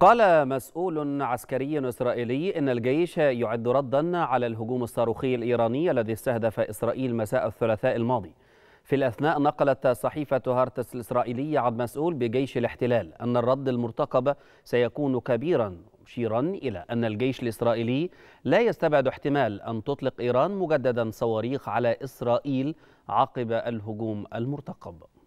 قال مسؤول عسكري إسرائيلي إن الجيش يعد ردا على الهجوم الصاروخي الإيراني الذي استهدف إسرائيل مساء الثلاثاء الماضي في الأثناء نقلت صحيفة هارتس الإسرائيلية عن مسؤول بجيش الاحتلال أن الرد المرتقب سيكون كبيرا مشيرا إلى أن الجيش الإسرائيلي لا يستبعد احتمال أن تطلق إيران مجددا صواريخ على إسرائيل عقب الهجوم المرتقب